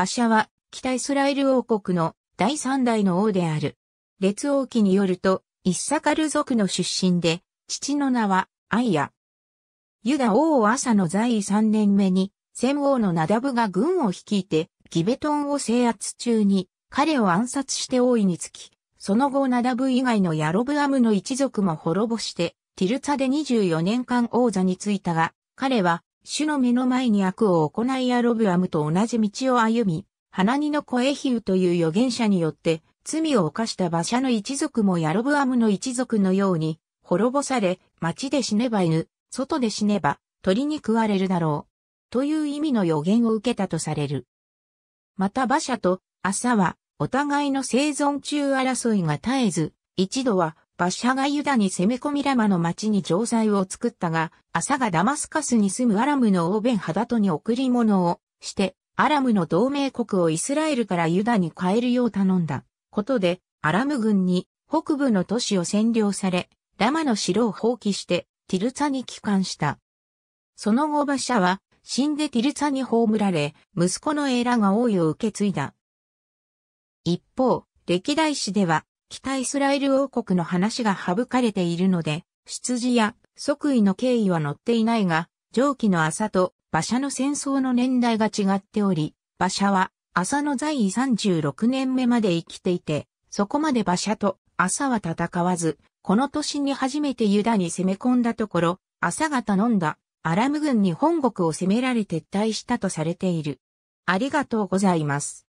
馬車は北イスラエル王国の第三代の王である。列王記によると、イッサカル族の出身で、父の名はアイア。ユダ王朝の在位3年目に、戦王のナダブが軍を率いて、ギベトンを制圧中に、彼を暗殺して王位につき、その後ナダブ以外のヤロブアムの一族も滅ぼして、ティルツァで24年間王座についたが、彼は主の目の前に悪を行いヤロブアムと同じ道を歩み、ハナニの声ューという預言者によって、罪を犯した馬車の一族もヤロブアムの一族のように、滅ぼされ、町で死ねば犬、外で死ねば、鳥に食われるだろう。という意味の予言を受けたとされる。また馬車と朝は、お互いの生存中争いが絶えず、一度はバッシャがユダに攻め込みラマの町に城塞を作ったが、朝がダマスカスに住むアラムのオーベンハダトに贈り物をして、アラムの同盟国をイスラエルからユダに変えるよう頼んだ。ことで、アラム軍に北部の都市を占領され、ラマの城を放棄して、ティルツァに帰還した。その後馬車は、死んでティルツァに葬られ、息子のエーラが王位を受け継いだ。一方、歴代史では、北イスラエル王国の話が省かれているので、出自や即位の経緯は載っていないが、上記の朝と馬車の戦争の年代が違っており、馬車は朝の在位36年目まで生きていて、そこまで馬車と朝は戦わず、この年に初めてユダに攻め込んだところ、朝が頼んだアラム軍に本国を攻められ撤退したとされている。ありがとうございます。